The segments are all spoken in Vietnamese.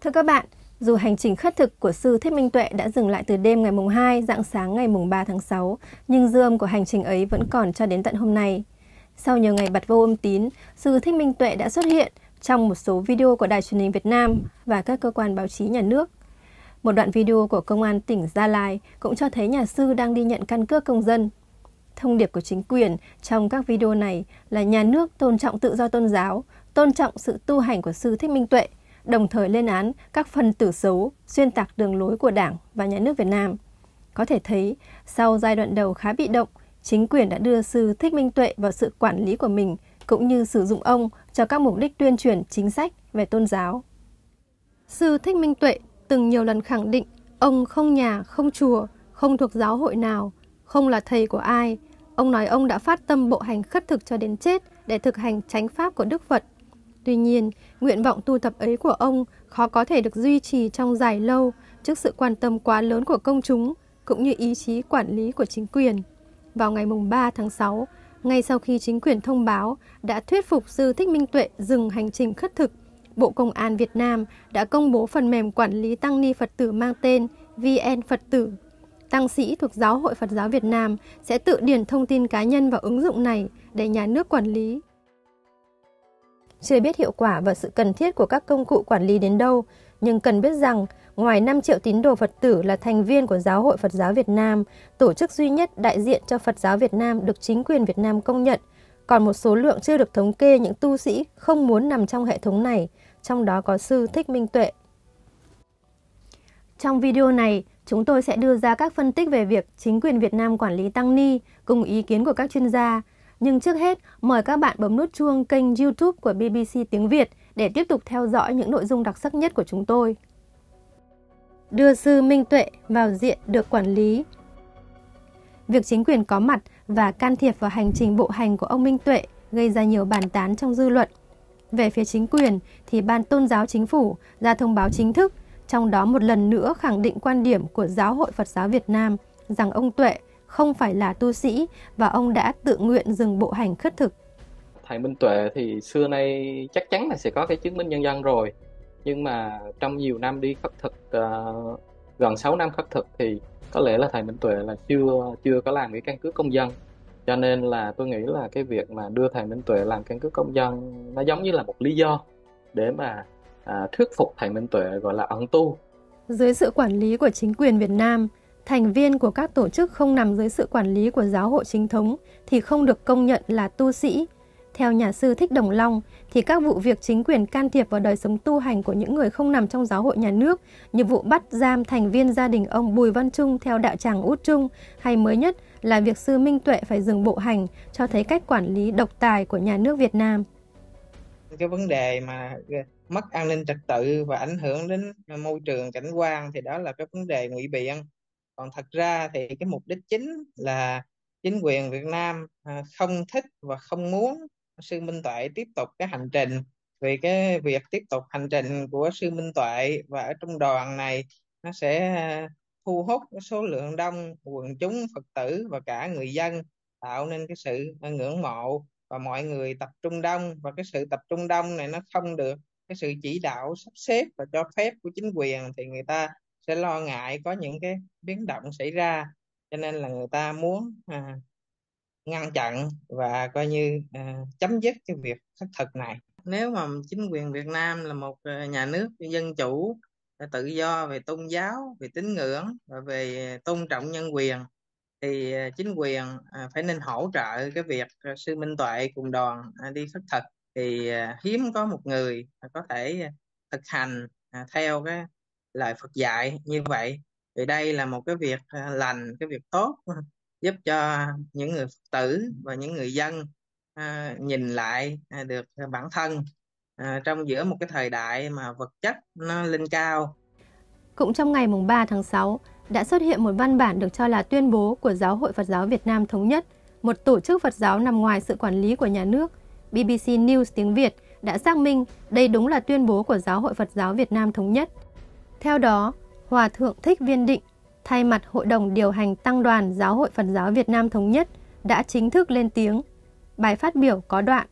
Thưa các bạn, dù hành trình khất thực của sư Thích Minh Tuệ đã dừng lại từ đêm ngày mùng 2, dạng sáng ngày mùng 3 tháng 6, nhưng dư âm của hành trình ấy vẫn còn cho đến tận hôm nay. Sau nhiều ngày bật vô âm tín, sư Thích Minh Tuệ đã xuất hiện trong một số video của Đài truyền hình Việt Nam và các cơ quan báo chí nhà nước. Một đoạn video của Công an tỉnh Gia Lai cũng cho thấy nhà sư đang đi nhận căn cước công dân. Thông điệp của chính quyền trong các video này là nhà nước tôn trọng tự do tôn giáo, tôn trọng sự tu hành của sư Thích Minh Tuệ – đồng thời lên án các phần tử xấu xuyên tạc đường lối của Đảng và Nhà nước Việt Nam. Có thể thấy, sau giai đoạn đầu khá bị động, chính quyền đã đưa sư Thích Minh Tuệ vào sự quản lý của mình cũng như sử dụng ông cho các mục đích tuyên truyền chính sách về tôn giáo. Sư Thích Minh Tuệ từng nhiều lần khẳng định ông không nhà, không chùa, không thuộc giáo hội nào, không là thầy của ai. Ông nói ông đã phát tâm bộ hành khất thực cho đến chết để thực hành chánh pháp của Đức Phật – Tuy nhiên, nguyện vọng tu tập ấy của ông khó có thể được duy trì trong dài lâu trước sự quan tâm quá lớn của công chúng cũng như ý chí quản lý của chính quyền. Vào ngày 3 tháng 6, ngay sau khi chính quyền thông báo đã thuyết phục Sư Thích Minh Tuệ dừng hành trình khất thực, Bộ Công an Việt Nam đã công bố phần mềm quản lý tăng ni Phật tử mang tên VN Phật tử. Tăng sĩ thuộc Giáo hội Phật giáo Việt Nam sẽ tự điền thông tin cá nhân vào ứng dụng này để nhà nước quản lý. Chưa biết hiệu quả và sự cần thiết của các công cụ quản lý đến đâu, nhưng cần biết rằng ngoài 5 triệu tín đồ Phật tử là thành viên của Giáo hội Phật giáo Việt Nam, tổ chức duy nhất đại diện cho Phật giáo Việt Nam được chính quyền Việt Nam công nhận, còn một số lượng chưa được thống kê những tu sĩ không muốn nằm trong hệ thống này, trong đó có sư Thích Minh Tuệ. Trong video này, chúng tôi sẽ đưa ra các phân tích về việc chính quyền Việt Nam quản lý tăng ni cùng ý kiến của các chuyên gia, nhưng trước hết, mời các bạn bấm nút chuông kênh YouTube của BBC tiếng Việt để tiếp tục theo dõi những nội dung đặc sắc nhất của chúng tôi. Đưa sư Minh Tuệ vào diện được quản lý. Việc chính quyền có mặt và can thiệp vào hành trình bộ hành của ông Minh Tuệ gây ra nhiều bàn tán trong dư luận. Về phía chính quyền thì ban tôn giáo chính phủ ra thông báo chính thức, trong đó một lần nữa khẳng định quan điểm của Giáo hội Phật giáo Việt Nam rằng ông Tuệ không phải là tu sĩ và ông đã tự nguyện dừng bộ hành khất thực. Thầy Minh Tuệ thì xưa nay chắc chắn là sẽ có cái chứng minh nhân dân rồi. Nhưng mà trong nhiều năm đi khất thực uh, gần 6 năm khất thực thì có lẽ là thầy Minh Tuệ là chưa chưa có làm cái căn cứ công dân cho nên là tôi nghĩ là cái việc mà đưa thầy Minh Tuệ làm căn cứ công dân nó giống như là một lý do để mà à, thuyết phục thầy Minh Tuệ gọi là ẩn tu dưới sự quản lý của chính quyền Việt Nam thành viên của các tổ chức không nằm dưới sự quản lý của giáo hội chính thống thì không được công nhận là tu sĩ. Theo nhà sư Thích Đồng Long, thì các vụ việc chính quyền can thiệp vào đời sống tu hành của những người không nằm trong giáo hội nhà nước như vụ bắt giam thành viên gia đình ông Bùi Văn Trung theo đạo tràng Út Trung hay mới nhất là việc sư Minh Tuệ phải dừng bộ hành cho thấy cách quản lý độc tài của nhà nước Việt Nam. Cái vấn đề mà mất an ninh trật tự và ảnh hưởng đến môi trường cảnh quan thì đó là cái vấn đề ngụy biện còn thật ra thì cái mục đích chính là chính quyền Việt Nam à, không thích và không muốn sư Minh Tuệ tiếp tục cái hành trình vì cái việc tiếp tục hành trình của sư Minh Tuệ và ở trong đoàn này nó sẽ à, thu hút số lượng đông quần chúng Phật tử và cả người dân tạo nên cái sự ngưỡng mộ và mọi người tập trung đông và cái sự tập trung đông này nó không được cái sự chỉ đạo sắp xếp và cho phép của chính quyền thì người ta sẽ lo ngại có những cái biến động xảy ra cho nên là người ta muốn à, ngăn chặn và coi như à, chấm dứt cái việc thất thực này nếu mà chính quyền Việt Nam là một à, nhà nước dân chủ à, tự do về tôn giáo về tín ngưỡng và về tôn trọng nhân quyền thì à, chính quyền phải nên hỗ trợ cái việc sư Minh Tuệ cùng đoàn đi khất thực thì hiếm có một người có thể thực hành theo cái lời Phật dạy như vậy thì đây là một cái việc à, lành cái việc tốt ừ, giúp cho những người Phật tử và những người dân à, nhìn lại à, được bản thân à, trong giữa một cái thời đại mà vật chất nó lên cao. Cũng trong ngày mùng 3 tháng 6 đã xuất hiện một văn bản được cho là tuyên bố của Giáo hội Phật giáo Việt Nam thống nhất, một tổ chức Phật giáo nằm ngoài sự quản lý của nhà nước. BBC News tiếng Việt đã xác minh đây đúng là tuyên bố của Giáo hội Phật giáo Việt Nam thống nhất. Theo đó, Hòa Thượng Thích Viên Định thay mặt Hội đồng Điều hành Tăng đoàn Giáo hội Phật giáo Việt Nam Thống nhất đã chính thức lên tiếng. Bài phát biểu có đoạn.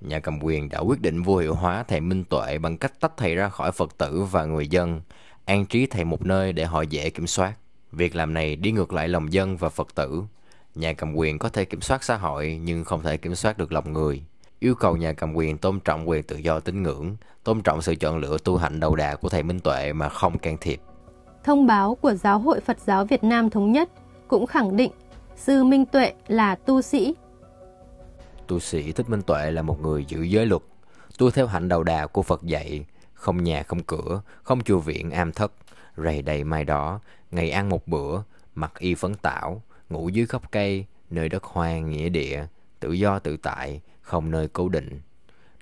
Nhà cầm quyền đã quyết định vô hiệu hóa thầy Minh Tuệ bằng cách tách thầy ra khỏi Phật tử và người dân, an trí thầy một nơi để họ dễ kiểm soát. Việc làm này đi ngược lại lòng dân và Phật tử. Nhà cầm quyền có thể kiểm soát xã hội nhưng không thể kiểm soát được lòng người yêu cầu nhà cầm quyền tôn trọng quyền tự do tín ngưỡng, tôn trọng sự chọn lựa tu hành đầu đà của thầy Minh Tuệ mà không can thiệp. Thông báo của Giáo hội Phật giáo Việt Nam Thống nhất cũng khẳng định Sư Minh Tuệ là tu sĩ. Tu sĩ Thích Minh Tuệ là một người giữ giới luật, tu theo hạnh đầu đà của Phật dạy, không nhà không cửa, không chùa viện am thất, rầy đầy mai đó, ngày ăn một bữa, mặc y phấn tảo, ngủ dưới gốc cây, nơi đất hoang nghĩa địa, tự do tự tại, không nơi cố định.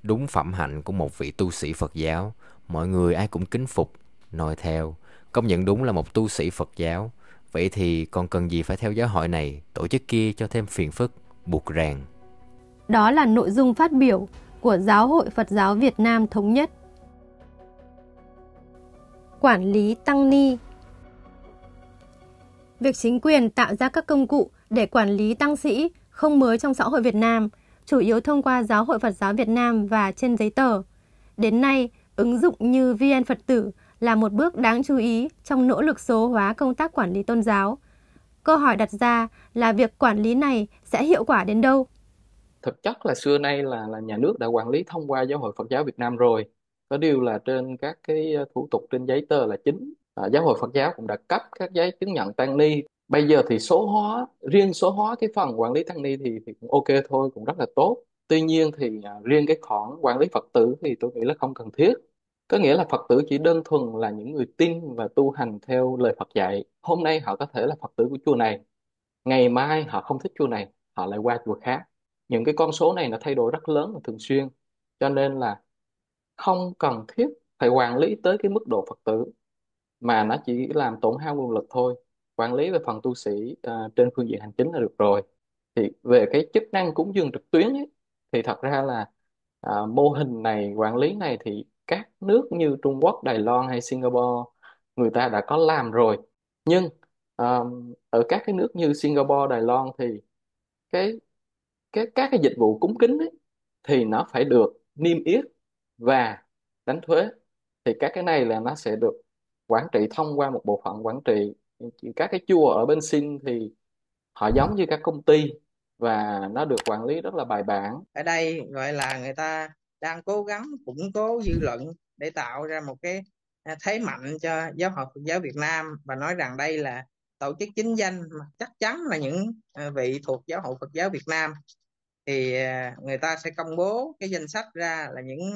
Đúng phẩm hạnh của một vị tu sĩ Phật giáo, mọi người ai cũng kính phục, noi theo, công nhận đúng là một tu sĩ Phật giáo. Vậy thì còn cần gì phải theo giáo hội này, tổ chức kia cho thêm phiền phức, buộc ràng. Đó là nội dung phát biểu của Giáo hội Phật giáo Việt Nam Thống nhất. Quản lý tăng ni Việc chính quyền tạo ra các công cụ để quản lý tăng sĩ không mới trong xã hội Việt Nam – chủ yếu thông qua Giáo hội Phật giáo Việt Nam và trên giấy tờ. Đến nay, ứng dụng như VN Phật tử là một bước đáng chú ý trong nỗ lực số hóa công tác quản lý tôn giáo. Câu hỏi đặt ra là việc quản lý này sẽ hiệu quả đến đâu? Thực chất là xưa nay là là nhà nước đã quản lý thông qua Giáo hội Phật giáo Việt Nam rồi. Có điều là trên các cái thủ tục trên giấy tờ là chính à, giáo hội Phật giáo cũng đã cấp các giấy chứng nhận tăng ni bây giờ thì số hóa riêng số hóa cái phần quản lý tăng ni thì thì cũng ok thôi cũng rất là tốt tuy nhiên thì à, riêng cái khoản quản lý Phật tử thì tôi nghĩ là không cần thiết có nghĩa là Phật tử chỉ đơn thuần là những người tin và tu hành theo lời Phật dạy hôm nay họ có thể là Phật tử của chùa này ngày mai họ không thích chùa này họ lại qua chùa khác những cái con số này nó thay đổi rất lớn và thường xuyên cho nên là không cần thiết phải quản lý tới cái mức độ Phật tử mà nó chỉ làm tổn hao nguồn lực thôi quản lý về phần tu sĩ à, trên phương diện hành chính là được rồi thì về cái chức năng cúng dường trực tuyến ấy, thì thật ra là à, mô hình này quản lý này thì các nước như Trung Quốc, Đài Loan hay Singapore người ta đã có làm rồi nhưng à, ở các cái nước như Singapore, Đài Loan thì cái cái các cái dịch vụ cúng kính ấy, thì nó phải được niêm yết và đánh thuế thì các cái này là nó sẽ được quản trị thông qua một bộ phận quản trị các cái chùa ở bên Sinh thì họ giống như các công ty và nó được quản lý rất là bài bản ở đây gọi là người ta đang cố gắng củng cố dư luận để tạo ra một cái à, thế mạnh cho giáo hội Phật giáo Việt Nam và nói rằng đây là tổ chức chính danh mà chắc chắn là những à, vị thuộc giáo hội Phật giáo Việt Nam thì à, người ta sẽ công bố cái danh sách ra là những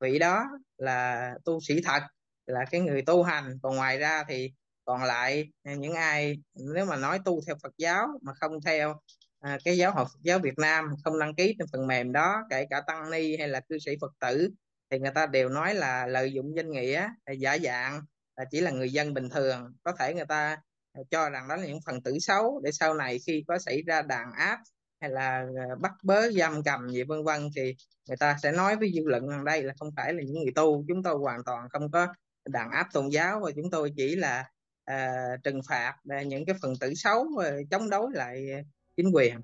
vị đó là tu sĩ thật là cái người tu hành còn ngoài ra thì còn lại à, những ai nếu mà nói tu theo Phật giáo mà không theo à, cái giáo hội Phật giáo Việt Nam không đăng ký trên phần mềm đó kể cả tăng ni hay là cư sĩ Phật tử thì người ta đều nói là lợi dụng danh nghĩa à, giả dạng là chỉ là người dân bình thường có thể người ta à, cho rằng đó là những phần tử xấu để sau này khi có xảy ra đàn áp hay là bắt bớ giam cầm gì vân vân thì người ta sẽ nói với dư luận rằng đây là không phải là những người tu chúng tôi hoàn toàn không có đàn áp tôn giáo và chúng tôi chỉ là à, trừng phạt à, những cái phần tử xấu à, chống đối lại chính quyền.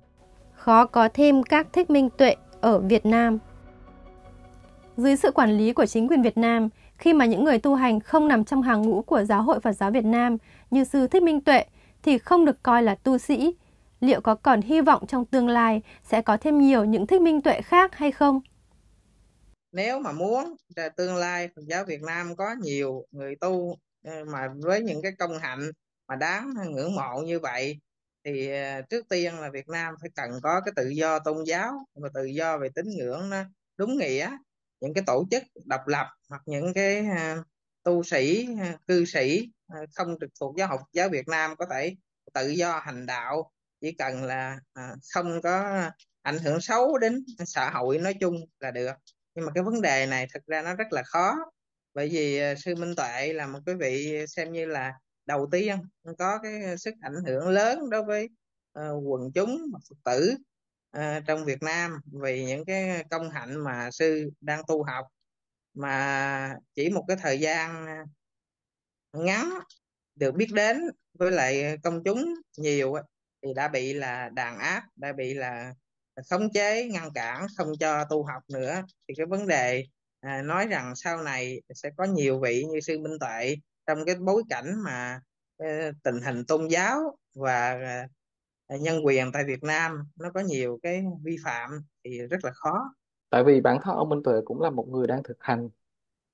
Khó có thêm các thích minh tuệ ở Việt Nam. Dưới sự quản lý của chính quyền Việt Nam, khi mà những người tu hành không nằm trong hàng ngũ của giáo hội Phật giáo Việt Nam như sư Thích Minh Tuệ thì không được coi là tu sĩ. Liệu có còn hy vọng trong tương lai sẽ có thêm nhiều những Thích Minh Tuệ khác hay không? Nếu mà muốn tương lai Phật giáo Việt Nam có nhiều người tu Ờ, mà với những cái công hạnh mà đáng ngưỡng mộ như vậy thì ờ, trước tiên là Việt Nam phải cần có cái tự do tôn giáo và tự do về tín ngưỡng nó đúng nghĩa những cái tổ chức độc lập hoặc những cái ờ, tu sĩ cư sĩ không trực thuộc giáo hội giáo Việt Nam có thể tự do hành đạo chỉ cần là không có ảnh hưởng xấu đến xã hội nói chung là được nhưng mà cái vấn đề này thật ra nó rất là khó bởi vì ờ, sư Minh Tuệ là một cái vị xem như là đầu tiên có cái sức ảnh hưởng lớn đối với uh, quần chúng Phật tử uh, trong Việt Nam vì những cái công hạnh mà sư đang tu học mà chỉ một cái thời gian ngắn được biết đến với lại công chúng nhiều thì đã bị là đàn áp đã bị là khống chế ngăn cản không cho tu học nữa thì cái vấn đề à, nói rằng sau này sẽ có nhiều vị như sư Minh Tuệ trong cái bối cảnh mà ờ, tình hình tôn giáo và ờ, nhân quyền tại Việt Nam nó có nhiều cái vi phạm thì rất là khó. Tại vì bản thân ông Minh Tuệ cũng là một người đang thực hành.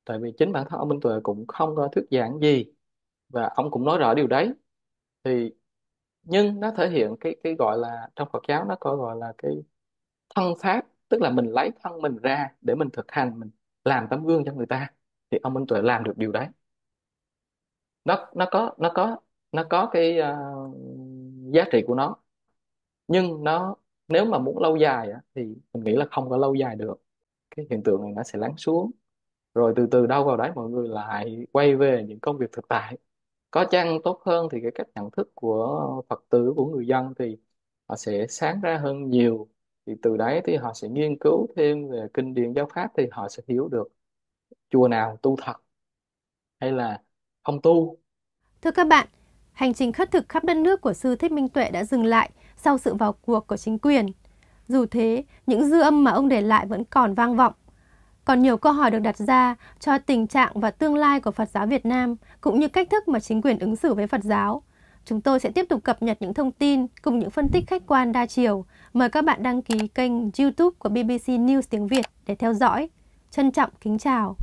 Tại vì chính bản thân ông Minh Tuệ cũng không có thuyết giảng gì và ông cũng nói rõ điều đấy. Thì nhưng nó thể hiện cái cái gọi là trong Phật giáo nó có gọi là cái thân pháp tức là mình lấy thân mình ra để mình thực hành mình làm tấm gương cho người ta thì ông Minh Tuệ làm được điều đấy nó nó có nó có nó có cái ờ, giá trị của nó nhưng nó nếu mà muốn lâu dài á, thì mình nghĩ là không có lâu dài được cái hiện tượng này nó sẽ lắng xuống rồi từ từ đâu vào đấy mọi người lại quay về những công việc thực tại có chăng tốt hơn thì cái cách nhận thức của Phật tử của người dân thì họ sẽ sáng ra hơn nhiều thì từ đấy thì họ sẽ nghiên cứu thêm về kinh điển giáo pháp thì họ sẽ hiểu được chùa nào tu thật hay là không tu thưa các bạn hành trình khất thực khắp đất nước của sư thích minh tuệ đã dừng lại sau sự vào cuộc của chính quyền dù thế những dư âm mà ông để lại vẫn còn vang vọng còn nhiều câu hỏi được đặt ra cho tình trạng và tương lai của Phật giáo Việt Nam cũng như cách thức mà chính quyền ứng xử với Phật giáo. Chúng tôi sẽ tiếp tục cập nhật những thông tin cùng những phân tích khách quan đa chiều. Mời các bạn đăng ký kênh YouTube của BBC News tiếng Việt để theo dõi. Trân trọng kính chào.